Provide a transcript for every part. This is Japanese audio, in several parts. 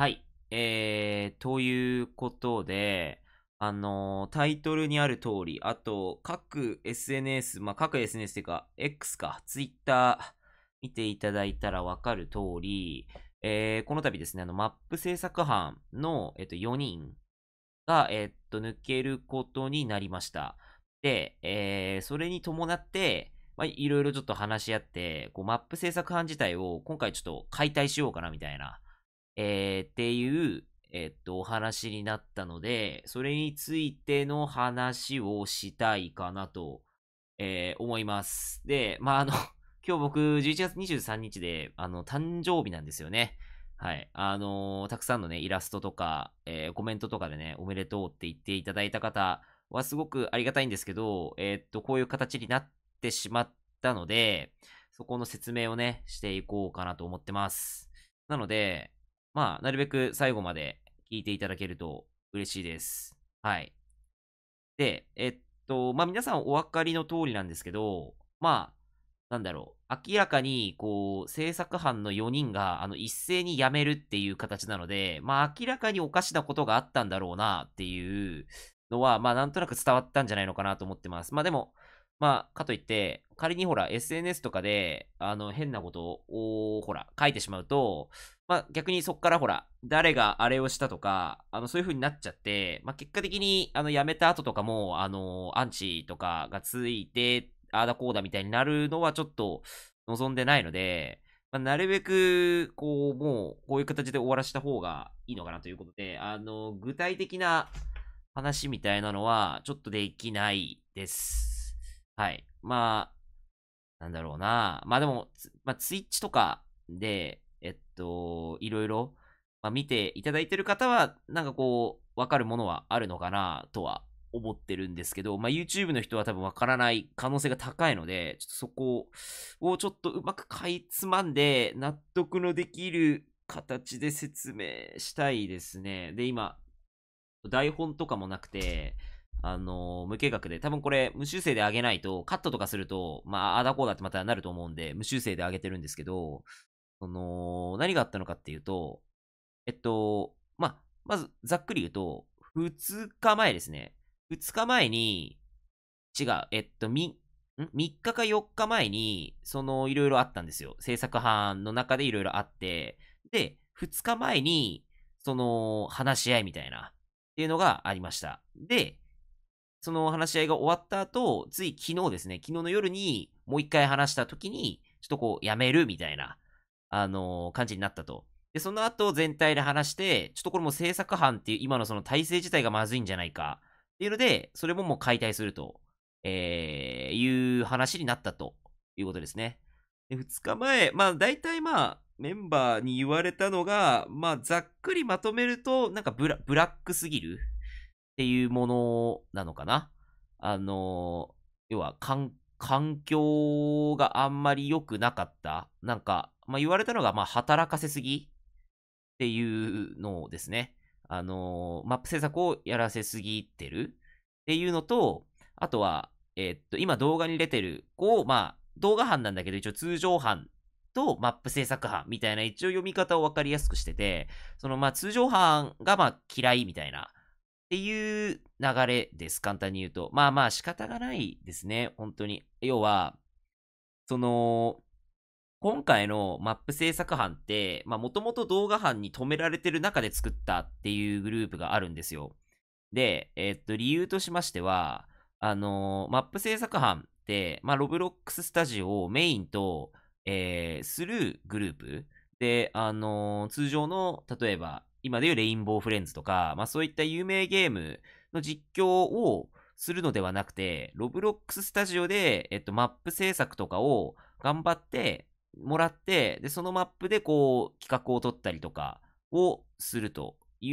はい。えー、ということで、あのー、タイトルにある通り、あと、各 SNS、まあ、各 SNS っていうか、X か、Twitter 見ていただいたらわかる通り、えー、この度ですね、あの、マップ制作班の、えっと、4人が、えっと、抜けることになりました。で、えー、それに伴って、まあ、いろいろちょっと話し合って、こう、マップ制作班自体を今回ちょっと解体しようかな、みたいな。えー、っていう、えー、っと、お話になったので、それについての話をしたいかなと、えー、思います。で、まあ、あの 今日僕、11月23日で、あの、誕生日なんですよね。はい。あのー、たくさんのね、イラストとか、えー、コメントとかでね、おめでとうって言っていただいた方はすごくありがたいんですけど、えー、っと、こういう形になってしまったので、そこの説明をね、していこうかなと思ってます。なので、まあ、なるべく最後まで聞いていただけると嬉しいです。はい。で、えっと、まあ皆さんお分かりの通りなんですけど、まあ、なんだろう、明らかに、こう、制作班の4人が、あの、一斉に辞めるっていう形なので、まあ、明らかにおかしなことがあったんだろうな、っていうのは、まあ、なんとなく伝わったんじゃないのかなと思ってます。まあ、でも、まあ、かといって、仮にほら、SNS とかで、あの、変なことを、ほら、書いてしまうと、まあ、逆にそっからほら、誰があれをしたとか、あの、そういう風になっちゃって、まあ、結果的に、あの、辞めた後とかも、あの、アンチとかがついて、ああだこうだみたいになるのはちょっと望んでないので、まあ、なるべく、こう、もう、こういう形で終わらせた方がいいのかなということで、あの、具体的な話みたいなのは、ちょっとできないです。はい。まあ、なんだろうな。まあでも、まあ、ツイッチとかで、えっと、いろいろ、まあ、見ていただいてる方は、なんかこう、わかるものはあるのかなとは思ってるんですけど、まあ、YouTube の人は多分わからない可能性が高いので、ちょっとそこをちょっとうまくかいつまんで、納得のできる形で説明したいですね。で、今、台本とかもなくて、あの無計画で、多分これ、無修正で上げないと、カットとかすると、まあ、あだこうだってまたなると思うんで、無修正で上げてるんですけど、その、何があったのかっていうと、えっと、まあ、まず、ざっくり言うと、2日前ですね。2日前に、違う、えっと、み、ん ?3 日か4日前に、その、いろいろあったんですよ。制作班の中でいろいろあって、で、2日前に、その、話し合いみたいな、っていうのがありました。で、その話し合いが終わった後、つい昨日ですね、昨日の夜にもう一回話した時に、ちょっとこう、やめるみたいなあのー、感じになったと。で、その後全体で話して、ちょっとこれも政策班っていう今のその体制自体がまずいんじゃないかっていうので、それももう解体すると、えー、いう話になったということですね。で、2日前、まあ大体まあ、メンバーに言われたのが、まあ、ざっくりまとめると、なんかブラックすぎるっていうものなのかな。あの、要は、環境があんまり良くなかった。なんか、まあ、言われたのが、まあ、働かせすぎっていうのをですね、あのー、マップ制作をやらせすぎてるっていうのと、あとは、えー、っと、今動画に出てる子を、まあ、動画班なんだけど、一応通常班とマップ制作班みたいな一応読み方をわかりやすくしてて、そのまあ通常班がまあ嫌いみたいなっていう流れです。簡単に言うと。まあまあ仕方がないですね。本当に。要は、その、今回のマップ制作班って、まあ、もともと動画班に止められてる中で作ったっていうグループがあるんですよ。で、えっと、理由としましては、あのー、マップ制作班って、まあ、ロブロックススタジオをメインと、えー、するグループで、あのー、通常の、例えば、今でいうレインボーフレンズとか、まあ、そういった有名ゲームの実況をするのではなくて、ロブロックススタジオで、えっと、マップ制作とかを頑張って、もらって、で、そのマップでこう、企画を取ったりとかをするとい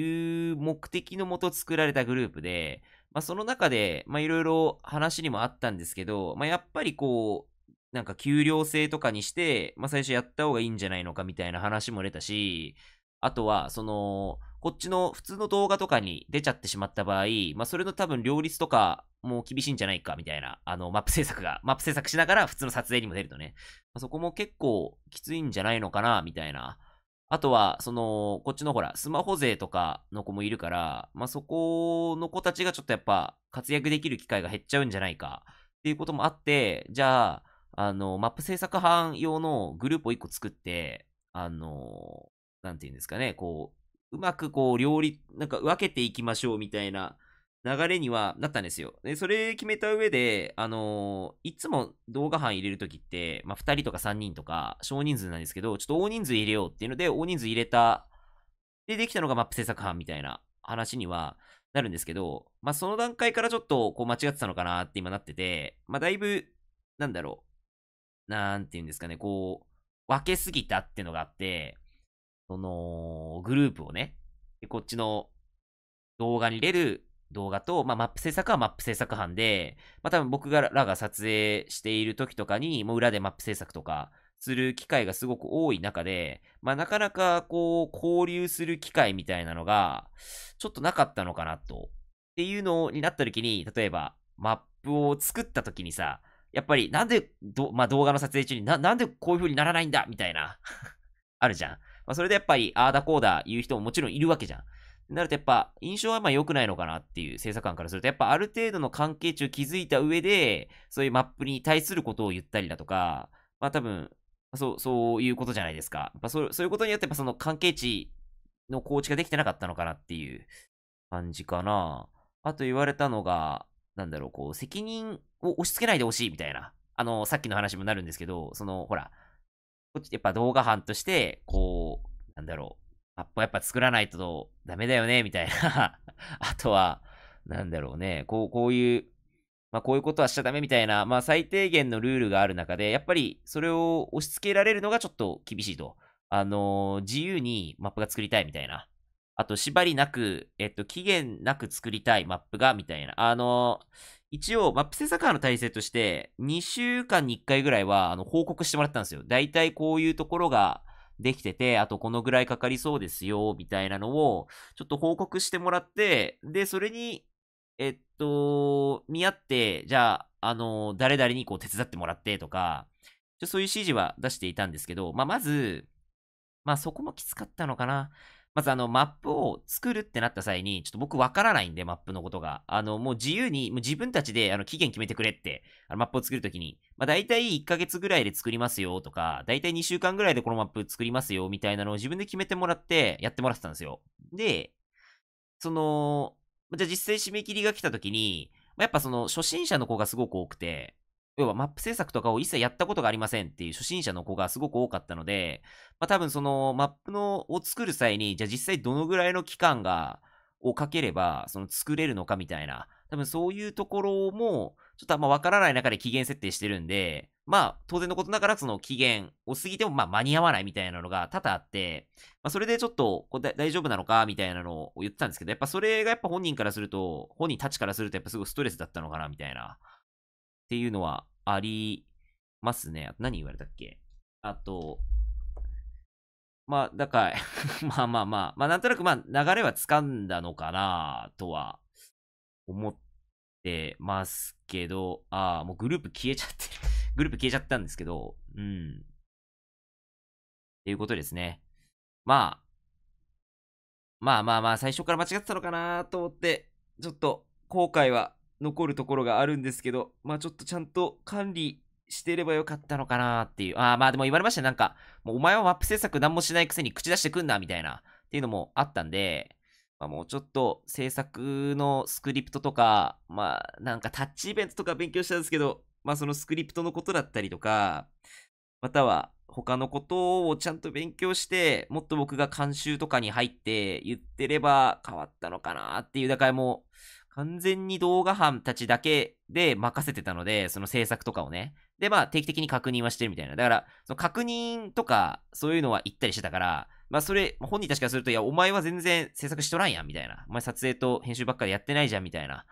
う目的のもと作られたグループで、まあ、その中で、まあ、いろいろ話にもあったんですけど、まあ、やっぱりこう、なんか給料制とかにして、まあ、最初やった方がいいんじゃないのかみたいな話も出たし、あとは、その、こっちの普通の動画とかに出ちゃってしまった場合、まあ、それの多分両立とかも厳しいんじゃないか、みたいな、あの、マップ制作が、マップ制作しながら普通の撮影にも出るとね、まあ、そこも結構きついんじゃないのかな、みたいな。あとは、その、こっちのほら、スマホ勢とかの子もいるから、まあ、そこの子たちがちょっとやっぱ活躍できる機会が減っちゃうんじゃないか、っていうこともあって、じゃあ、あの、マップ制作班用のグループを一個作って、あの、なんていうんですかね、こう、うまくこう、料理、なんか分けていきましょうみたいな流れにはなったんですよ。で、それ決めた上で、あのー、いつも動画班入れるときって、まあ、2人とか3人とか、少人数なんですけど、ちょっと大人数入れようっていうので、大人数入れた、で、できたのが、マップ制作班みたいな話にはなるんですけど、まあ、その段階からちょっと、こう、間違ってたのかなって今なってて、まあ、だいぶ、なんだろう、なんていうんですかね、こう、分けすぎたってのがあって、その、グループをね、でこっちの動画に出る動画と、まあ、マップ制作はマップ制作班で、まあ、多分僕らが撮影している時とかに、もう裏でマップ制作とかする機会がすごく多い中で、まあ、なかなかこう、交流する機会みたいなのが、ちょっとなかったのかなと。っていうのになった時に、例えば、マップを作った時にさ、やっぱりなんで、まあ、動画の撮影中にな、なんでこういう風にならないんだみたいな あるじゃん。まあ、それでやっぱり、ああだこうだ言う人ももちろんいるわけじゃん。なるとやっぱ、印象はまあ良くないのかなっていう政策官からすると、やっぱある程度の関係値を築いた上で、そういうマップに対することを言ったりだとか、まあ多分、そう、そういうことじゃないですか。やっぱそそういうことによって、やっぱその関係値の構築ができてなかったのかなっていう感じかな。あと言われたのが、なんだろう、こう、責任を押し付けないでほしいみたいな。あの、さっきの話もなるんですけど、その、ほら、やっぱ動画班として、こう、だろう、マップはやっぱ作らないとダメだよね、みたいな あとは、なんだろうね、こう、こういう、まあ、こういうことはしちゃダメみたいな、まあ、最低限のルールがある中で、やっぱりそれを押し付けられるのがちょっと厳しいと。あのー、自由にマップが作りたいみたいな。あと、縛りなく、えっと、期限なく作りたいマップが、みたいな。あのー、一応、マップ制作班の体制として、2週間に1回ぐらいは、あの、報告してもらったんですよ。だいたいこういうところが、できてて、あとこのぐらいかかりそうですよ、みたいなのを、ちょっと報告してもらって、で、それに、えっと、見合って、じゃあ、あの、誰々にこう手伝ってもらってとか、そういう指示は出していたんですけど、まあ、まず、まあ、そこもきつかったのかな。まずあの、マップを作るってなった際に、ちょっと僕わからないんで、マップのことが。あの、もう自由に、もう自分たちで、あの、期限決めてくれって、あの、マップを作るときに、まあ、大体1ヶ月ぐらいで作りますよとか、大体2週間ぐらいでこのマップ作りますよみたいなのを自分で決めてもらって、やってもらってたんですよ。で、その、じゃあ実際締め切りが来たときに、やっぱその、初心者の子がすごく多くて、要はマップ制作とかを一切やったことがありませんっていう初心者の子がすごく多かったので、まあ、多分そのマップのを作る際に、じゃあ実際どのぐらいの期間が、をかければ、その作れるのかみたいな、多分そういうところも、ちょっとあんまわからない中で期限設定してるんで、まあ、当然のことながら、その期限を過ぎても、まあ、間に合わないみたいなのが多々あって、まあ、それでちょっと、こ大丈夫なのかみたいなのを言ってたんですけど、やっぱそれがやっぱ本人からすると、本人たちからすると、やっぱすごいストレスだったのかなみたいなっていうのはありますね。何言われたっけあと、まあ、だから まあまあまあ、まあなんとなくまあ流れは掴んだのかなとは思ってますけど、ああ、もうグループ消えちゃってる グループ消えちゃったんですけど、うん。っていうことですね。まあ、まあまあまあ、最初から間違ってたのかなと思って、ちょっと後悔は残るところがあるんですけど、まあちょっとちゃんと管理してればよかったのかなっていう。ああ、まあでも言われました、なんか、もうお前はマップ制作何もしないくせに口出してくんな、みたいな、っていうのもあったんで、まあもうちょっと制作のスクリプトとか、まあなんかタッチイベントとか勉強したんですけど、まあそのスクリプトのことだったりとか、または他のことをちゃんと勉強して、もっと僕が監修とかに入って言ってれば変わったのかなっていう、だからもう、完全に動画班たちだけで任せてたので、その制作とかをね。で、まあ定期的に確認はしてるみたいな。だから、その確認とか、そういうのは言ったりしてたから、まあそれ、本人たちからすると、いや、お前は全然制作しとらんやん、みたいな。お前撮影と編集ばっかりやってないじゃん、みたいな。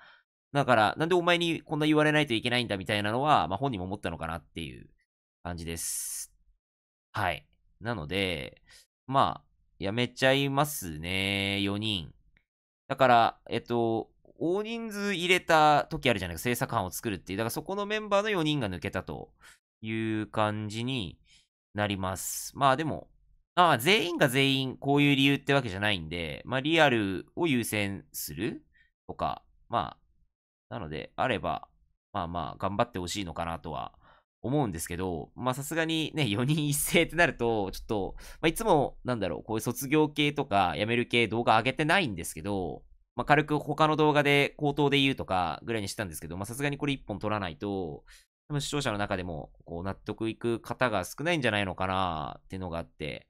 だから、なんでお前にこんな言われないといけないんだ、みたいなのは、まあ本人も思ったのかなっていう感じです。はい。なので、まあ、やめちゃいますね、4人。だから、えっと、大人数入れた時あるじゃないか、制作班を作るっていう。だからそこのメンバーの4人が抜けたという感じになります。まあでも、あ、全員が全員こういう理由ってわけじゃないんで、まあリアルを優先するとか、まあ、なので、あれば、まあまあ、頑張ってほしいのかなとは思うんですけど、まあさすがにね、4人一斉ってなると、ちょっと、まあいつも、なんだろう、こういう卒業系とか、辞める系動画上げてないんですけど、まあ、軽く他の動画で口頭で言うとかぐらいにしてたんですけど、ま、さすがにこれ一本撮らないと、多分視聴者の中でも、こう、納得いく方が少ないんじゃないのかなっていうのがあって、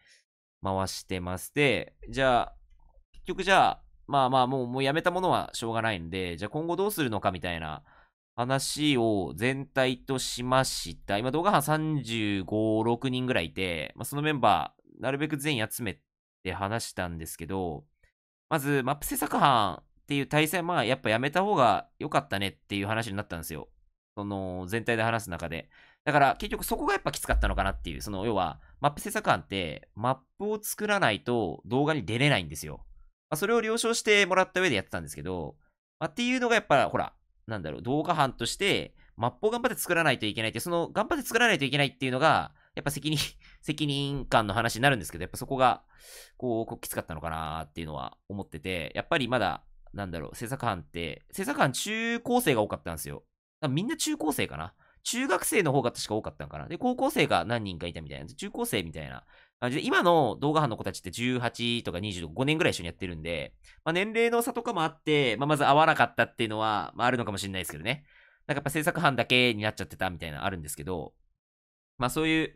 回してます。で、じゃあ、結局じゃあ、まあまあ、もう、もうやめたものはしょうがないんで、じゃあ今後どうするのかみたいな話を全体としました。今動画班35、6人ぐらいいて、まあ、そのメンバー、なるべく全員集めて話したんですけど、まず、マップ制作班っていう対戦、まあ、やっぱやめた方が良かったねっていう話になったんですよ。その、全体で話す中で。だから、結局そこがやっぱきつかったのかなっていう、その、要は、マップ制作班って、マップを作らないと動画に出れないんですよ。まあ、それを了承してもらった上でやってたんですけど、まあ、っていうのがやっぱ、ほら、なんだろう、動画班として、マップを頑張って作らないといけないって、その、頑張って作らないといけないっていうのが、やっぱ責任責任感の話になるんですけど、やっぱそこが、こう、きつかったのかなっていうのは思ってて、やっぱりまだ、なんだろう、制作班って、制作班中高生が多かったんですよ。みんな中高生かな。中学生の方が確か多かったんかな。で、高校生が何人かいたみたいな。中高生みたいな感じで、今の動画班の子たちって18とか25年ぐらい一緒にやってるんで、まあ、年齢の差とかもあって、まあ、まず合わなかったっていうのは、まあ、あるのかもしれないですけどね。なんかやっぱ制作班だけになっちゃってたみたいなあるんですけど、まあそういう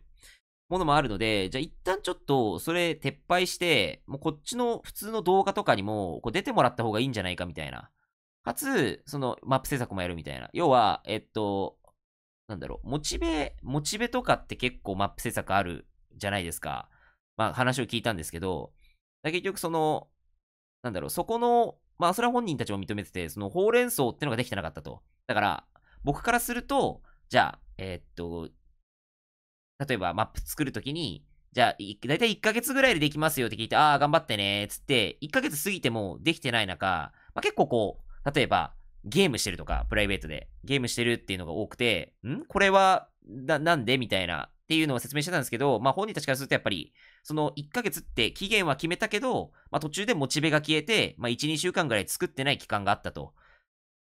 ものもあるので、じゃあ一旦ちょっとそれ撤廃して、もうこっちの普通の動画とかにもこう出てもらった方がいいんじゃないかみたいな。かつ、そのマップ制作もやるみたいな。要は、えっと、なんだろう、モチベ、モチベとかって結構マップ制作あるじゃないですか。まあ話を聞いたんですけど、結局その、なんだろう、そこの、まあそれは本人たちも認めてて、そのほうれん草ってのができてなかったと。だから、僕からすると、じゃあ、えー、っと、例えばマップ作るときに、じゃあ、だいたい1ヶ月ぐらいでできますよって聞いて、ああ、頑張ってね、つって、1ヶ月過ぎてもできてない中、まあ、結構こう、例えば、ゲームしてるとか、プライベートで、ゲームしてるっていうのが多くて、んこれは、な、なんでみたいな、っていうのを説明してたんですけど、まあ本人たちからするとやっぱり、その1ヶ月って期限は決めたけど、まあ途中でモチベが消えて、まあ1、2週間ぐらい作ってない期間があったと。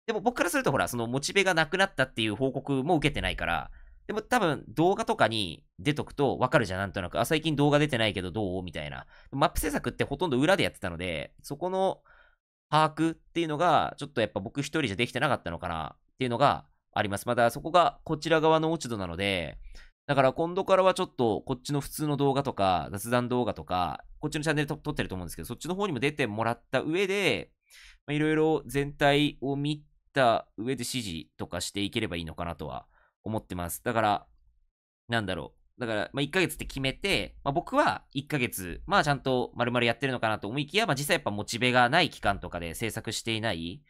でも僕からするとほら、そのモチベがなくなったっていう報告も受けてないから、でも多分動画とかに出とくとわかるじゃん、なんとなく。あ、最近動画出てないけどどうみたいな。マップ制作ってほとんど裏でやってたので、そこの把握っていうのが、ちょっとやっぱ僕一人じゃできてなかったのかなっていうのがあります。まだそこがこちら側の落ち度なので、だから今度からはちょっとこっちの普通の動画とか雑談動画とか、こっちのチャンネル撮ってると思うんですけど、そっちの方にも出てもらった上で、いろいろ全体を見た上で指示とかしていければいいのかなとは思ってます。だから、なんだろう。だから、まあ、1ヶ月って決めて、まあ、僕は1ヶ月、まあ、ちゃんと丸々やってるのかなと思いきや、まあ、実際やっぱモチベがない期間とかで制作していない、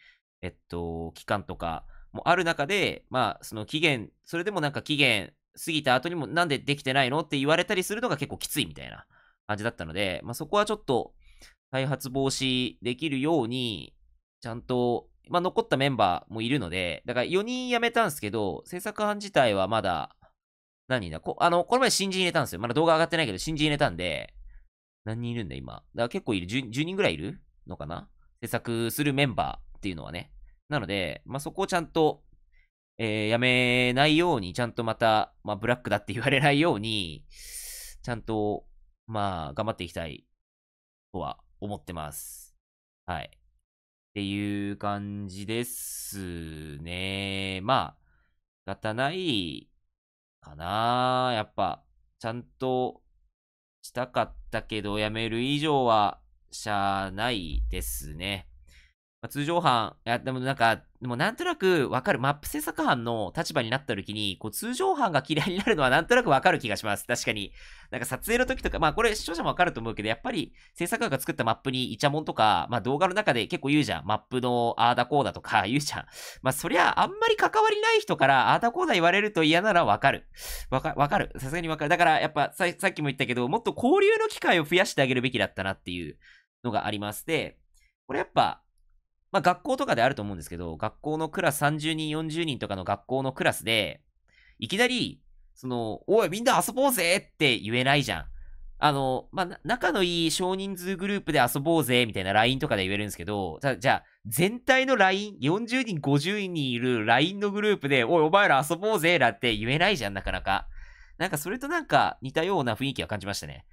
えっと、期間とかもある中で、まあ、その期限、それでもなんか期限過ぎた後にもなんでできてないのって言われたりするのが結構きついみたいな感じだったので、まあ、そこはちょっと再発防止できるように、ちゃんとまあ、残ったメンバーもいるので、だから4人辞めたんですけど、制作班自体はまだ、何だ、こ、あの、この前新人入れたんですよ。まだ動画上がってないけど、新人入れたんで、何人いるんだ、今。だから結構いる10、10人ぐらいいるのかな制作するメンバーっていうのはね。なので、まあ、そこをちゃんと、えー、辞めないように、ちゃんとまた、まあ、ブラックだって言われないように、ちゃんと、まあ、頑張っていきたいとは思ってます。はい。っていう感じですね。まあ、仕方ないかな。やっぱ、ちゃんとしたかったけど、やめる以上は、しゃあないですね。まあ、通常班、いや、でもなんか、でもなんとなくわかる、マップ制作班の立場になった時に、こう、通常班が嫌いになるのはなんとなくわかる気がします。確かに。なんか撮影の時とか、まあこれ視聴者もわかると思うけど、やっぱり制作班が作ったマップにイチャモンとか、まあ動画の中で結構言うじゃん。マップのアーダコーダとか 言うじゃん。まあそりゃあんまり関わりない人からアーダコーダ言われると嫌ならわかる。わか、わかる。さすがにわかる。だからやっぱささっきも言ったけど、もっと交流の機会を増やしてあげるべきだったなっていうのがあります。で、これやっぱ、まあ学校とかであると思うんですけど、学校のクラス30人、40人とかの学校のクラスで、いきなり、その、おい、みんな遊ぼうぜって言えないじゃん。あの、まあ、仲のいい少人数グループで遊ぼうぜ、みたいな LINE とかで言えるんですけど、じゃあ、全体の LINE、40人、50人いる LINE のグループで、おい、お前ら遊ぼうぜ、だって言えないじゃん、なかなか。なんか、それとなんか似たような雰囲気は感じましたね。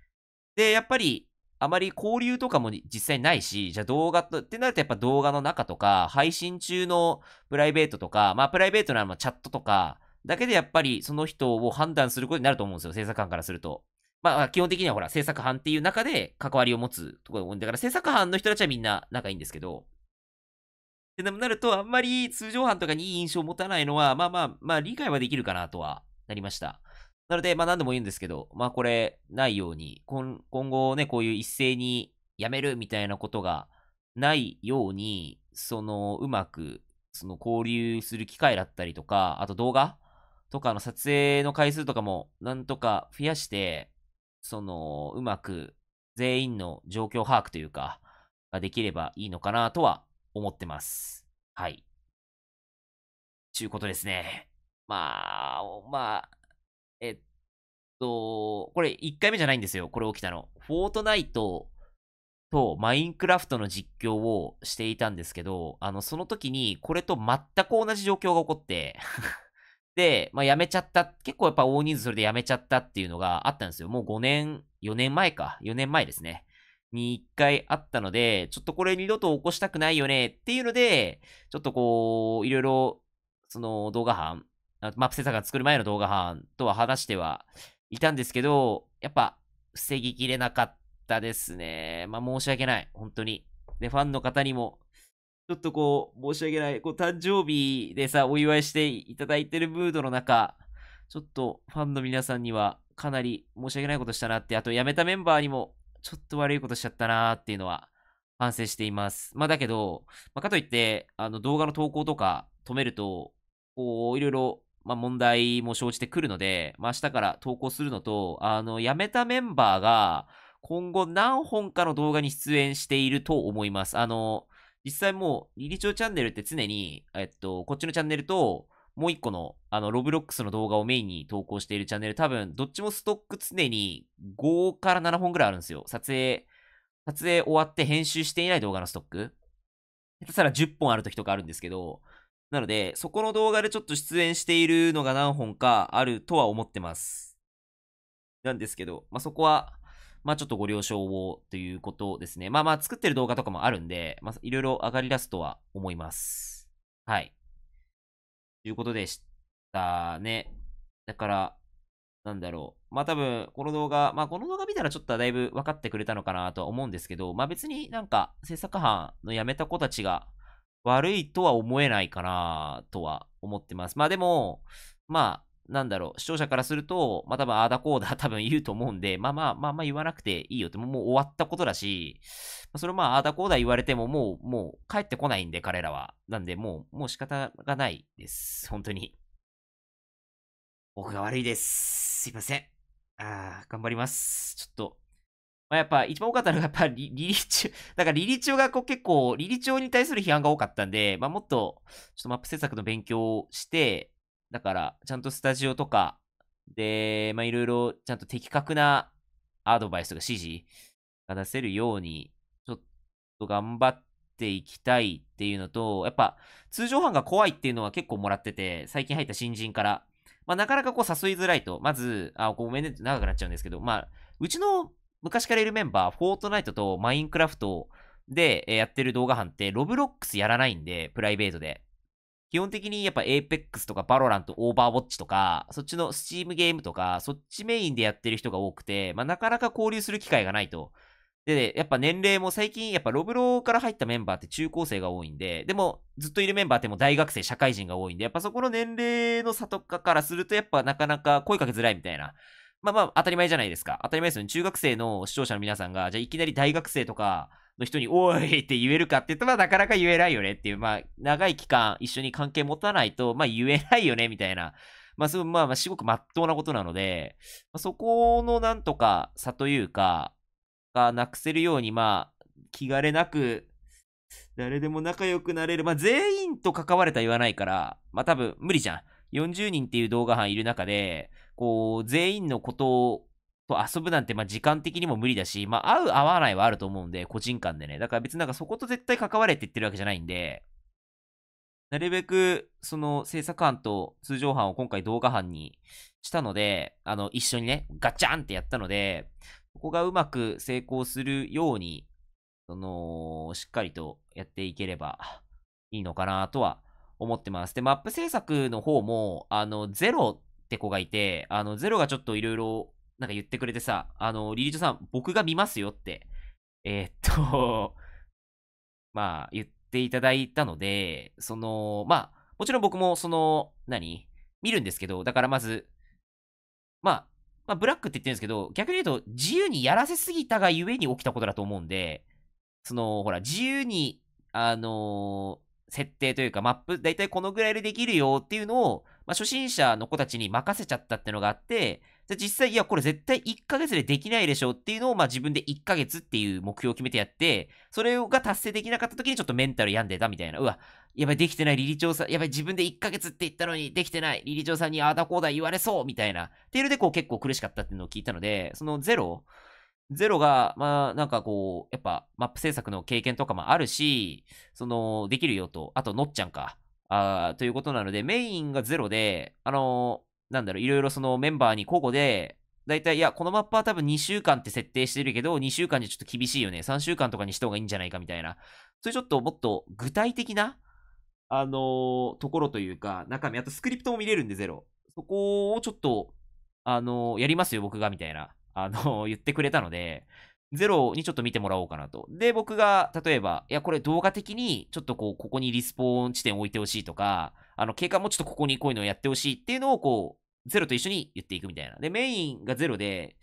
で、やっぱり、あまり交流とかも実際ないし、じゃあ動画と、ってなるとやっぱ動画の中とか、配信中のプライベートとか、まあプライベートならチャットとか、だけでやっぱりその人を判断することになると思うんですよ、制作班からすると。まあ基本的にはほら、制作班っていう中で関わりを持つところだから制作班の人たちはみんな仲いいんですけど、ってなると、あんまり通常班とかにいい印象を持たないのは、まあまあ、まあ理解はできるかなとはなりました。なので、まあ何でも言うんですけど、まあこれ、ないように、今後ね、こういう一斉にやめるみたいなことがないように、その、うまく、その交流する機会だったりとか、あと動画とかの撮影の回数とかも、なんとか増やして、その、うまく全員の状況把握というか、ができればいいのかなとは思ってます。はい。ちゅうことですね。まあ、まあ、えっと、これ1回目じゃないんですよ。これ起きたの。フォートナイトとマインクラフトの実況をしていたんですけど、あの、その時にこれと全く同じ状況が起こって で、まあ、やめちゃった。結構やっぱ大人数それでやめちゃったっていうのがあったんですよ。もう5年、4年前か。4年前ですね。に1回あったので、ちょっとこれ二度と起こしたくないよねっていうので、ちょっとこう、いろいろ、その動画班マップ制作が作る前の動画班とは話してはいたんですけど、やっぱ防ぎきれなかったですね。まあ申し訳ない。本当に。で、ファンの方にも、ちょっとこう、申し訳ない。こう、誕生日でさ、お祝いしていただいてるムードの中、ちょっとファンの皆さんにはかなり申し訳ないことしたなって、あと辞めたメンバーにもちょっと悪いことしちゃったなっていうのは反省しています。まあだけど、まあ、かといって、あの動画の投稿とか止めると、こう、いろいろまあ、問題も生じてくるので、まあ、明日から投稿するのと、あの、辞めたメンバーが、今後何本かの動画に出演していると思います。あの、実際もう、理事長チャンネルって常に、えっと、こっちのチャンネルと、もう一個の、あの、ロブロックスの動画をメインに投稿しているチャンネル、多分、どっちもストック常に5から7本ぐらいあるんですよ。撮影、撮影終わって編集していない動画のストック。下手したら10本ある時とかあるんですけど、なので、そこの動画でちょっと出演しているのが何本かあるとは思ってます。なんですけど、まあ、そこは、まあ、ちょっとご了承をということですね。まあまあ、作ってる動画とかもあるんで、まあ、いろいろ上がり出すとは思います。はい。ということでしたね。だから、なんだろう。まあ多分、この動画、まあこの動画見たらちょっとだいぶ分かってくれたのかなとは思うんですけど、まあ別になんか制作班の辞めた子たちが、悪いとは思えないかなとは思ってます。まあでも、まあ、なんだろう、視聴者からすると、まあ多分ああだこうだ 多分言うと思うんで、まあまあまあまあ言わなくていいよって、もう終わったことだし、それまああだこうだ言われてももう、もう帰ってこないんで彼らは。なんでもう、もう仕方がないです。本当に。僕が悪いです。すいません。ああ、頑張ります。ちょっと、まあ、やっぱ一番多かったのがやっぱり理 チ長、だから理理長がこう結構、理理長に対する批判が多かったんで、まあ、もっとちょっとマップ制作の勉強をして、だからちゃんとスタジオとかで、まあいろいろちゃんと的確なアドバイスとか指示が出せるように、ちょっと頑張っていきたいっていうのと、やっぱ通常班が怖いっていうのは結構もらってて、最近入った新人から、まあなかなかこう誘いづらいと、まず、あ、ごめんね、長くなっちゃうんですけど、まあ、うちの昔からいるメンバー、フォートナイトとマインクラフトでやってる動画班って、ロブロックスやらないんで、プライベートで。基本的にやっぱ Apex とかバロラント、オーバーウォッチとか、そっちの Steam ゲームとか、そっちメインでやってる人が多くて、まあ、なかなか交流する機会がないと。で、やっぱ年齢も最近、やっぱロブロから入ったメンバーって中高生が多いんで、でもずっといるメンバーっても大学生、社会人が多いんで、やっぱそこの年齢の差とかからすると、やっぱなかなか声かけづらいみたいなまあまあ当たり前じゃないですか。当たり前ですよね。中学生の視聴者の皆さんが、じゃあいきなり大学生とかの人に、おいって言えるかって言ったら、なかなか言えないよねっていう、まあ、長い期間一緒に関係持たないと、まあ言えないよね、みたいな。まあ、すごまあ、まあ、すごく真っ当なことなので、まあ、そこのなんとか差というか、がなくせるように、まあ、気兼ねなく、誰でも仲良くなれる。まあ、全員と関われた言わないから、まあ、多分無理じゃん。40人っていう動画班いる中で、こう、全員のことと遊ぶなんて、まあ、時間的にも無理だし、まあ、合う合わないはあると思うんで、個人間でね。だから別になんかそこと絶対関われって言ってるわけじゃないんで、なるべく、その、制作班と通常班を今回動画班にしたので、あの、一緒にね、ガチャンってやったので、ここがうまく成功するように、その、しっかりとやっていければいいのかなとは思ってます。で、マップ制作の方も、あの、ゼロって子がいて、あの、ゼロがちょっといろいろ、なんか言ってくれてさ、あの、リリジョさん、僕が見ますよって、えー、っと まあ、言っていただいたので、その、まあ、もちろん僕も、その、何見るんですけど、だからまず、まあ、まあ、ブラックって言ってるんですけど、逆に言うと、自由にやらせすぎたがゆえに起きたことだと思うんで、その、ほら、自由に、あのー、設定というか、マップ、だいたいこのぐらいでできるよっていうのを、まあ、初心者の子たちに任せちゃったってのがあって、で実際、いや、これ絶対1ヶ月でできないでしょっていうのを、まあ、自分で1ヶ月っていう目標を決めてやって、それが達成できなかった時にちょっとメンタル病んでたみたいな。うわ、やばい、できてない、理理長さん、やばい、自分で1ヶ月って言ったのにできてない、理理長さんにああだこうだ言われそうみたいな。っていうので、こう結構苦しかったっていうのを聞いたので、そのゼロ、ゼロが、まあ、なんかこう、やっぱ、マップ制作の経験とかもあるし、その、できるよと、あと、のっちゃんか。あということなので、メインがゼロで、あのー、なんだろう、いろいろそのメンバーに交互で、だいたい、いや、このマッパは多分2週間って設定してるけど、2週間じゃちょっと厳しいよね。3週間とかにした方がいいんじゃないかみたいな。そういうちょっともっと具体的な、あのー、ところというか、中身、あとスクリプトも見れるんでゼロ。そこをちょっと、あのー、やりますよ、僕が、みたいな、あの言ってくれたので、ゼロにちょっと見てもらおうかなと。で、僕が、例えば、いや、これ動画的に、ちょっとこう、ここにリスポーン地点置いてほしいとか、あの、経過もちょっとここにこういうのをやってほしいっていうのを、こう、ゼロと一緒に言っていくみたいな。で、メインがゼロで、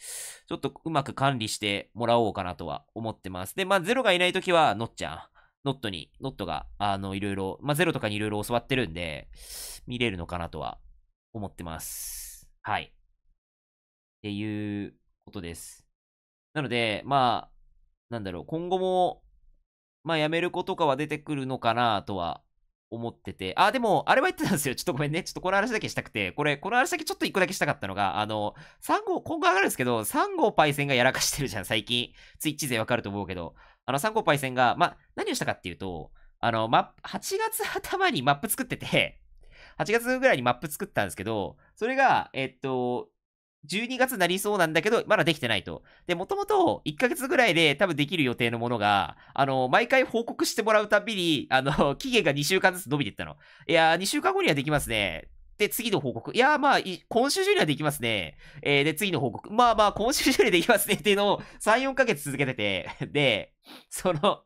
ちょっとうまく管理してもらおうかなとは思ってます。で、まあ、ゼロがいないときは、のっちゃん。ノットに、ノットが、あの、いろいろ、まあ、ゼロとかにいろいろ教わってるんで、見れるのかなとは思ってます。はい。っていうことです。なので、まあ、なんだろう、今後も、まあ、辞める子とかは出てくるのかなとは思ってて。あ、でも、あれは言ってたんですよ。ちょっとごめんね。ちょっとこの話だけしたくて。これ、この話だけちょっと一個だけしたかったのが、あの、3号、今後上がるんですけど、3号パイセンがやらかしてるじゃん、最近。ツイッチ勢わかると思うけど。あの、3号パイセンが、まあ、何をしたかっていうと、あの、マ8月頭にマップ作ってて、8月ぐらいにマップ作ったんですけど、それが、えっと、12月になりそうなんだけど、まだできてないと。で、もともと1ヶ月ぐらいで多分できる予定のものが、あの、毎回報告してもらうたびに、あの、期限が2週間ずつ伸びていったの。いやー、2週間後にはできますね。で、次の報告。いやー、まあ、今週中にはできますね。えー、で、次の報告。まあまあ、今週中にできますねっていうのを3、4ヶ月続けてて、で、その、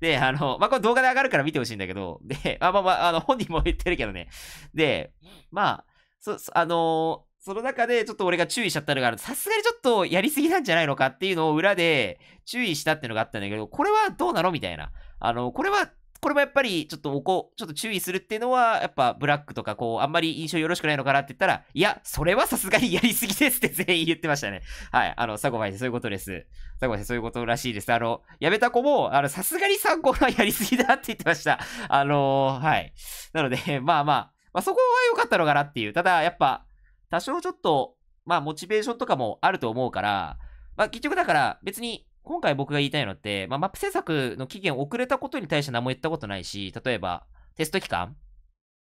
で、あの、まあ、これ動画で上がるから見てほしいんだけど、で、まあまあまあ、あの、本人も言ってるけどね。で、まあ、そ、そあのーその中でちょっと俺が注意しちゃったのがある。さすがにちょっとやりすぎなんじゃないのかっていうのを裏で注意したっていうのがあったんだけど、これはどうなのみたいな。あの、これは、これもやっぱりちょっとおこ、ちょっと注意するっていうのは、やっぱブラックとかこう、あんまり印象よろしくないのかなって言ったら、いや、それはさすがにやりすぎですって 全員言ってましたね。はい。あの、サゴバイそういうことです。サゴバイそういうことらしいです。あの、やめた子も、あの、さすがに参考はやりすぎだって言ってました。あのー、はい。なので、まあまあ、まあそこは良かったのかなっていう。ただ、やっぱ、多少ちょっと、まあ、モチベーションとかもあると思うから、まあ、結局だから別に今回僕が言いたいのって、まあ、マップ制作の期限遅れたことに対して何も言ったことないし、例えばテスト期間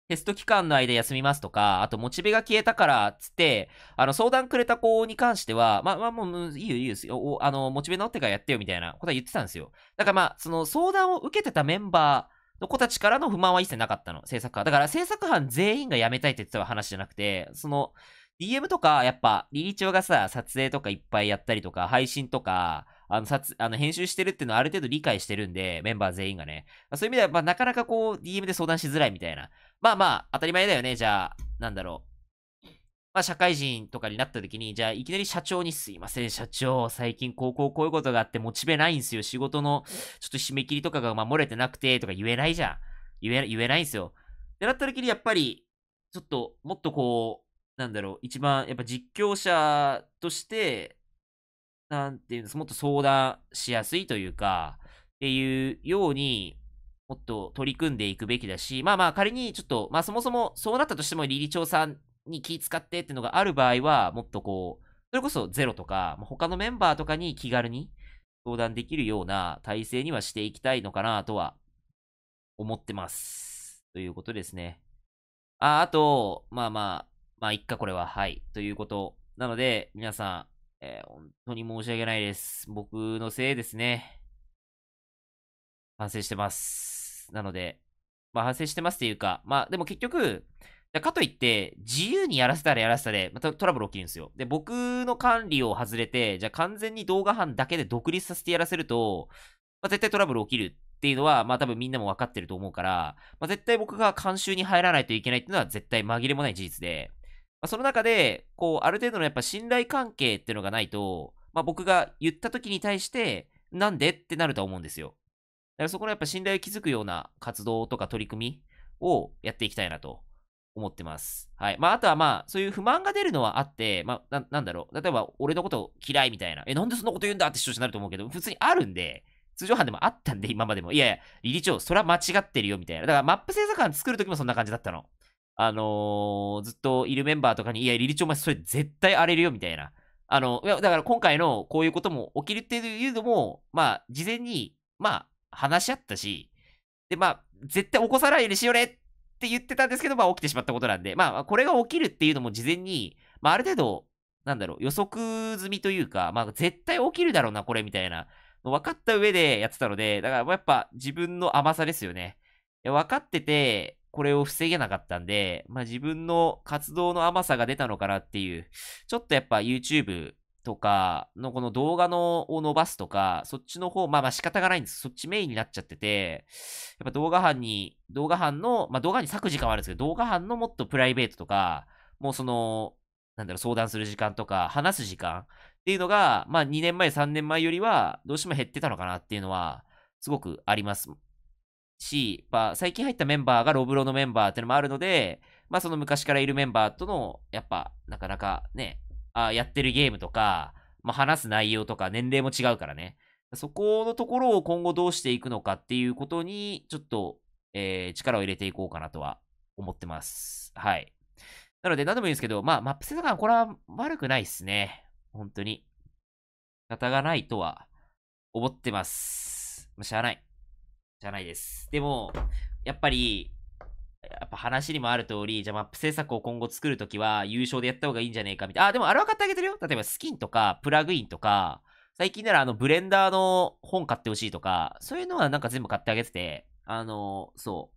テスト期間の間休みますとか、あとモチベが消えたからつって、あの相談くれた子に関しては、まあまあもういいよいいですよ、あのモチベ直ってからやってよみたいなことは言ってたんですよ。だからまあ、その相談を受けてたメンバー、の子たちからの不満は一切なかったの、制作班。だから制作班全員が辞めたいって言ってた話じゃなくて、その、DM とか、やっぱ、理事長がさ、撮影とかいっぱいやったりとか、配信とか、あの、撮、あの、編集してるっていうのはある程度理解してるんで、メンバー全員がね。そういう意味では、まあ、なかなかこう、DM で相談しづらいみたいな。まあまあ、当たり前だよね。じゃあ、なんだろう。まあ、社会人とかになった時に、じゃあ、いきなり社長にすいません、社長、最近高校こういうことがあって、モチベないんすよ。仕事の、ちょっと締め切りとかが守れてなくて、とか言えないじゃん。言え、言えないんすよ。ってなった時に、やっぱり、ちょっと、もっとこう、なんだろう、一番、やっぱ実況者として、なんていうんですもっと相談しやすいというか、っていうように、もっと取り組んでいくべきだし、まあまあ仮にちょっと、まあそもそもそうなったとしても理事長さんに気使ってっていうのがある場合は、もっとこう、それこそゼロとか、他のメンバーとかに気軽に相談できるような体制にはしていきたいのかなとは思ってます。ということですね。あ、あと、まあまあ、まあ、いっか、これは。はい。ということ。なので、皆さん、えー、本当に申し訳ないです。僕のせいですね。反省してます。なので、まあ、反省してますっていうか、まあ、でも結局、かといって、自由にやらせたらやらせたで、またトラブル起きるんですよ。で、僕の管理を外れて、じゃあ完全に動画班だけで独立させてやらせると、まあ、絶対トラブル起きるっていうのは、まあ多分みんなもわかってると思うから、まあ絶対僕が監修に入らないといけないっていうのは絶対紛れもない事実で、まあ、その中で、こう、ある程度のやっぱ信頼関係っていうのがないと、まあ僕が言った時に対して、なんでってなるとは思うんですよ。だからそこのやっぱ信頼を築くような活動とか取り組みをやっていきたいなと思ってます。はい。まあ、あとはまあ、そういう不満が出るのはあって、まあ、な、なんだろう。例えば、俺のこと嫌いみたいな。え、なんでそんなこと言うんだって主張になると思うけど、普通にあるんで、通常班でもあったんで、今までも。いやいや、理事長、それは間違ってるよ、みたいな。だから、マップ制作班作るときもそんな感じだったの。あのー、ずっといるメンバーとかに、いや、理事長、お前、それ絶対荒れるよ、みたいな。あの、いや、だから今回のこういうことも起きるっていうのも、まあ、事前に、まあ、話し合ったし、で、まあ、絶対起こさないようにしようねっって言ってたんですけど、まあ起きてしまったことなんで、まあこれが起きるっていうのも事前に、まあある程度、なんだろう、予測済みというか、まあ絶対起きるだろうな、これみたいな、分かった上でやってたので、だからやっぱ自分の甘さですよね。分かってて、これを防げなかったんで、まあ自分の活動の甘さが出たのかなっていう、ちょっとやっぱ YouTube とかのこの動画のを伸ばすとか、そっちの方、まあまあ仕方がないんです。そっちメインになっちゃってて、やっぱ動画班に、動画班の、まあ動画に咲く時間はあるんですけど、動画班のもっとプライベートとか、もうその、なんだろう、相談する時間とか、話す時間っていうのが、まあ2年前、3年前よりは、どうしても減ってたのかなっていうのは、すごくあります。し、まあ最近入ったメンバーがロブロのメンバーっていうのもあるので、まあその昔からいるメンバーとの、やっぱ、なかなかね、あやってるゲームとか、まあ、話す内容とか年齢も違うからね。そこのところを今後どうしていくのかっていうことに、ちょっと、えー、力を入れていこうかなとは思ってます。はい。なので、何でもいいんですけど、まあ、マップ制度感、これは悪くないっすね。本当に。仕方がないとは思ってます。しゃあない。しゃあないです。でも、やっぱり、やっぱ話にもある通り、じゃあマップ制作を今後作るときは優勝でやった方がいいんじゃねえかみたいな。あ、でもあれは買ってあげてるよ。例えばスキンとか、プラグインとか、最近ならあのブレンダーの本買ってほしいとか、そういうのはなんか全部買ってあげてて、あの、そ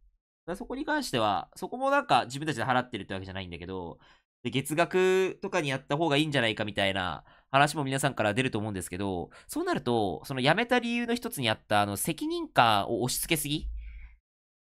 う。そこに関しては、そこもなんか自分たちで払ってるってわけじゃないんだけど、で月額とかにやった方がいいんじゃないかみたいな話も皆さんから出ると思うんですけど、そうなると、その辞めた理由の一つにあった、あの、責任感を押し付けすぎ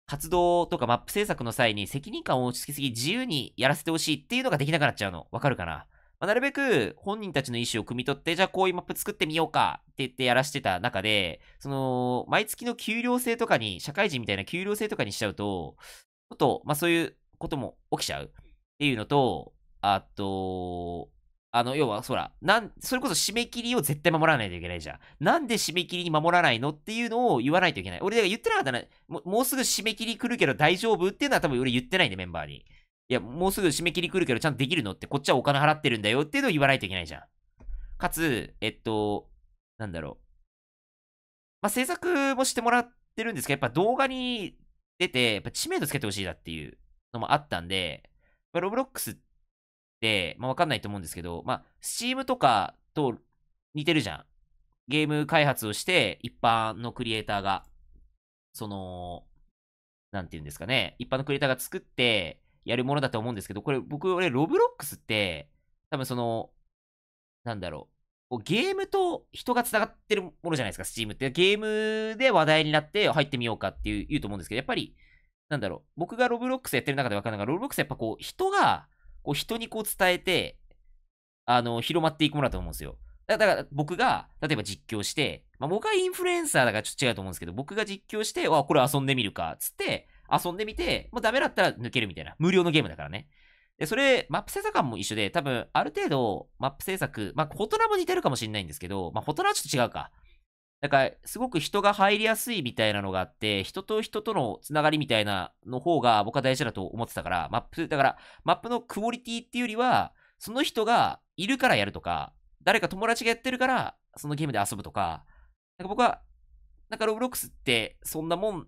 活動とかマップ制作の際に責任感を落ち着きすぎ自由にやらせてほしいっていうのができなくなっちゃうの。わかるかな、まあ、なるべく本人たちの意思を汲み取って、じゃあこういうマップ作ってみようかって言ってやらしてた中で、その、毎月の給料制とかに、社会人みたいな給料制とかにしちゃうと、ちょっと、まあそういうことも起きちゃうっていうのと、あと、あの、要は、そら、なん、それこそ締め切りを絶対守らないといけないじゃん。なんで締め切りに守らないのっていうのを言わないといけない。俺、言ってなかったな、もうすぐ締め切り来るけど大丈夫っていうのは多分俺言ってないん、ね、で、メンバーに。いや、もうすぐ締め切り来るけどちゃんとできるのって、こっちはお金払ってるんだよっていうのを言わないといけないじゃん。かつ、えっと、なんだろう。まあ、制作もしてもらってるんですけど、やっぱ動画に出て、やっぱ知名度つけてほしいなっていうのもあったんで、ロブロックスって、で、まあ、わかんないと思うんですけど、まあ、Steam とかと似てるじゃん。ゲーム開発をして、一般のクリエイターが、その、なんていうんですかね、一般のクリエイターが作ってやるものだと思うんですけど、これ僕、俺、ロブロックスって、多分その、なんだろう、ゲームと人が繋がってるものじゃないですか、Steam って。ゲームで話題になって入ってみようかっていう言うと思うんですけど、やっぱり、なんだろう、僕がロブロックスやってる中で分かるのが、ロブロックスやっぱこう、人がこう人にこう伝えて、あの、広まっていくものだと思うんですよ。だから僕が、例えば実況して、まあ、僕はインフルエンサーだからちょっと違うと思うんですけど、僕が実況して、わ、これ遊んでみるか、つって、遊んでみて、もうダメだったら抜けるみたいな。無料のゲームだからね。で、それ、マップ制作官も一緒で、多分、ある程度、マップ制作、まあ、大人トラも似てるかもしれないんですけど、まあ、フトラはちょっと違うか。だから、すごく人が入りやすいみたいなのがあって、人と人とのつながりみたいなの方が僕は大事だと思ってたから、マップ、だから、マップのクオリティっていうよりは、その人がいるからやるとか、誰か友達がやってるから、そのゲームで遊ぶとか、なんか僕は、なんかロブロックスってそんなもん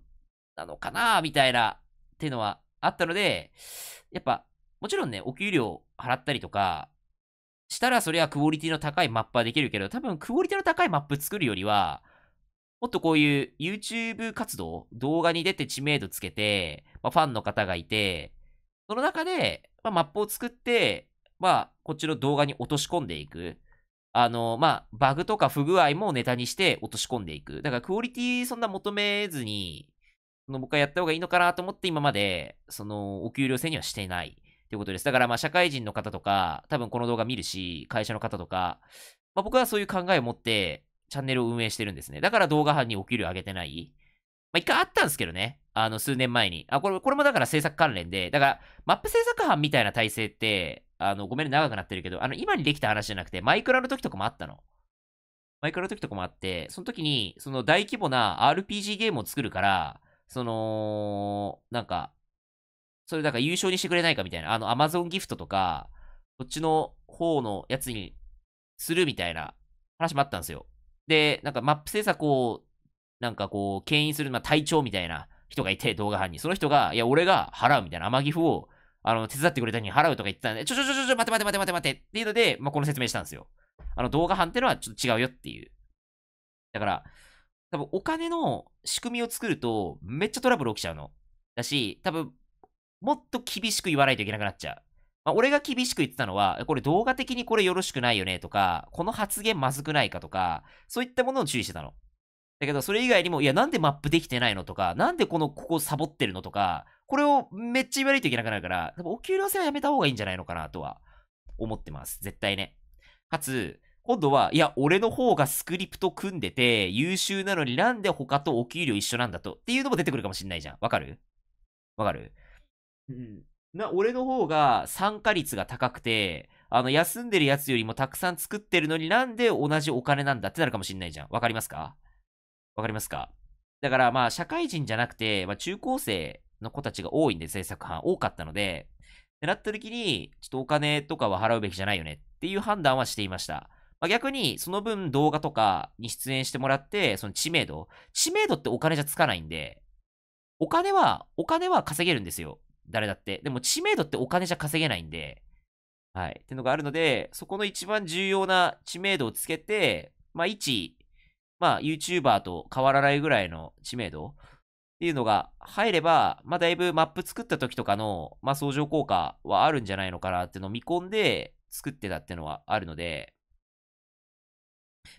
なのかなみたいな、っていうのはあったので、やっぱ、もちろんね、お給料払ったりとか、したらそれはクオリティの高いマップはできるけど、多分クオリティの高いマップ作るよりは、もっとこういう YouTube 活動、動画に出て知名度つけて、まあ、ファンの方がいて、その中で、まあ、マップを作って、まあ、こっちの動画に落とし込んでいく。あの、まあ、バグとか不具合もネタにして落とし込んでいく。だからクオリティそんな求めずに、その僕はやった方がいいのかなと思って今まで、その、お給料制にはしていない。っていうことです。だからまあ社会人の方とか、多分この動画見るし、会社の方とか、まあ、僕はそういう考えを持ってチャンネルを運営してるんですね。だから動画班にお給料上げてない。まあ、一回あったんですけどね。あの、数年前に。あ、これ、これもだから制作関連で。だから、マップ制作班みたいな体制って、あの、ごめんね、長くなってるけど、あの、今にできた話じゃなくて、マイクラの時とかもあったの。マイクラの時とかもあって、その時に、その大規模な RPG ゲームを作るから、その、なんか、それだから優勝にしてくれないかみたいな、あの、アマゾンギフトとか、こっちの方のやつにするみたいな話もあったんですよ。で、なんかマップ制作を、なんかこう、牽引する、まあ、隊長みたいな人がいて、動画班に。その人が、いや、俺が払うみたいな、アマギフを、あの、手伝ってくれたのに払うとか言ってたんで、ちょちょちょちょ、待て待て待て待て待てっていうので、まあ、この説明したんですよ。あの、動画班ってのはちょっと違うよっていう。だから、多分お金の仕組みを作ると、めっちゃトラブル起きちゃうの。だし、多分もっと厳しく言わないといけなくなっちゃう。まあ、俺が厳しく言ってたのは、これ動画的にこれよろしくないよねとか、この発言まずくないかとか、そういったものを注意してたの。だけど、それ以外にも、いや、なんでマップできてないのとか、なんでこの、ここサボってるのとか、これをめっちゃ言わないといけなくなるから、お給料制はやめた方がいいんじゃないのかなとは思ってます。絶対ね。かつ、今度は、いや、俺の方がスクリプト組んでて、優秀なのになんで他とお給料一緒なんだと。っていうのも出てくるかもしんないじゃん。わかるわかるうん。な、俺の方が参加率が高くて、あの、休んでるやつよりもたくさん作ってるのになんで同じお金なんだってなるかもしんないじゃん。わかりますかわかりますかだからまあ、社会人じゃなくて、まあ、中高生の子たちが多いんで、制作班多かったので、ってなった時に、ちょっとお金とかは払うべきじゃないよねっていう判断はしていました。まあ、逆に、その分動画とかに出演してもらって、その知名度。知名度ってお金じゃつかないんで、お金は、お金は稼げるんですよ。誰だって。でも知名度ってお金じゃ稼げないんで、はい。ってのがあるので、そこの一番重要な知名度をつけて、まあ、一、まあ、YouTuber と変わらないぐらいの知名度っていうのが入れば、まあ、だいぶマップ作った時とかの、まあ、相乗効果はあるんじゃないのかなっていうのを見込んで作ってたっていうのはあるので、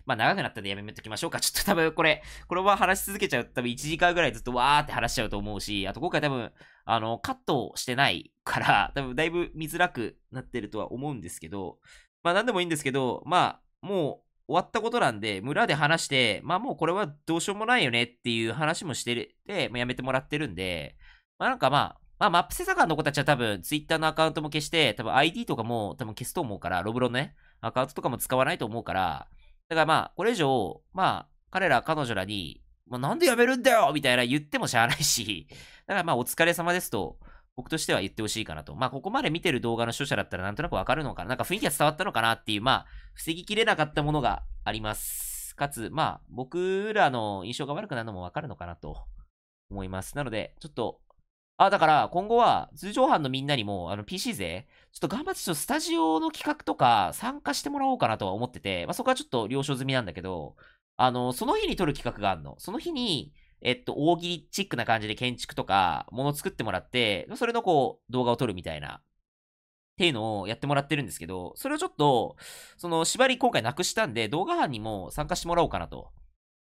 まあ長くなったんでやめときましょうか。ちょっと多分これ、このまま話し続けちゃうと多分1時間ぐらいずっとわーって話しちゃうと思うし、あと今回多分、あの、カットしてないから、多分だいぶ見づらくなってるとは思うんですけど、まあ何でもいいんですけど、まあもう終わったことなんで、村で話して、まあもうこれはどうしようもないよねっていう話もしてる、で、まやめてもらってるんで、まあなんかまあ、まあマップサガンの子たちは多分 Twitter のアカウントも消して、多分 ID とかも多分消すと思うから、ロブロンね、アカウントとかも使わないと思うから、だからまあ、これ以上、まあ、彼ら彼女らに、まあ、なんで辞めるんだよみたいな言ってもしゃあないし、だからまあ、お疲れ様ですと、僕としては言ってほしいかなと。まあ、ここまで見てる動画の視聴者だったらなんとなくわかるのかな。なんか雰囲気が伝わったのかなっていう、まあ、防ぎきれなかったものがあります。かつ、まあ、僕らの印象が悪くなるのもわかるのかなと思います。なので、ちょっと、あ、だから、今後は、通常班のみんなにも、あの、PC 勢、ちょっと頑張ってちょっとスタジオの企画とか参加してもらおうかなとは思ってて、まあ、そこはちょっと了承済みなんだけど、あの、その日に撮る企画があるの。その日に、えっと、大喜利チックな感じで建築とか、もの作ってもらって、それのこう、動画を撮るみたいな、っていうのをやってもらってるんですけど、それをちょっと、その、縛り今回なくしたんで、動画班にも参加してもらおうかなと。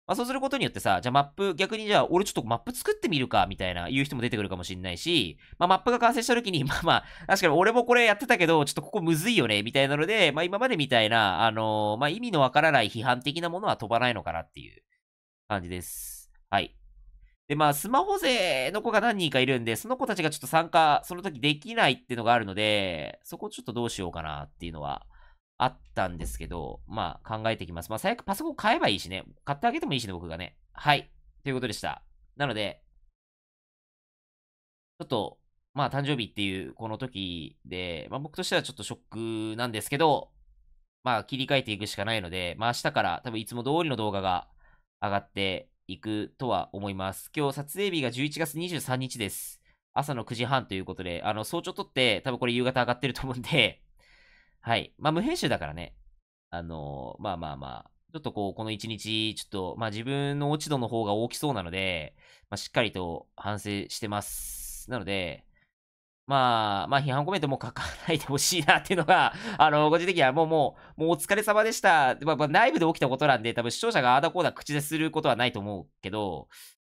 まあそうすることによってさ、じゃあマップ、逆にじゃあ俺ちょっとマップ作ってみるか、みたいな言う人も出てくるかもしんないし、まあマップが完成した時に、まあまあ、確かに俺もこれやってたけど、ちょっとここむずいよね、みたいなので、まあ今までみたいな、あのー、まあ意味のわからない批判的なものは飛ばないのかなっていう感じです。はい。で、まあ、スマホ勢の子が何人かいるんで、その子たちがちょっと参加、その時できないっていうのがあるので、そこちょっとどうしようかなっていうのはあったんですけど、まあ考えてきます。まあ最悪パソコン買えばいいしね。買ってあげてもいいしね、僕がね。はい。ということでした。なので、ちょっと、まあ誕生日っていうこの時で、まあ僕としてはちょっとショックなんですけど、まあ切り替えていくしかないので、まあ明日から多分いつも通りの動画が上がっていくとは思います。今日撮影日が11月23日です。朝の9時半ということで、あの、早朝撮って、多分これ夕方上がってると思うんで、はい。まあ、無編集だからね。あのー、まあまあまあ、ちょっとこう、この一日、ちょっと、まあ自分の落ち度の方が大きそうなので、まあしっかりと反省してます。なので、まあ、まあ批判コメントも書かないでほしいなっていうのが、あの、個人的にはもうもう、もうお疲れ様でした。まあ、まあ、内部で起きたことなんで、多分視聴者がああだこうだ口ですることはないと思うけど、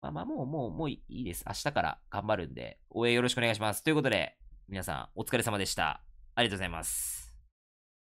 まあまあもう、もう、もういいです。明日から頑張るんで、応援よろしくお願いします。ということで、皆さんお疲れ様でした。ありがとうございます。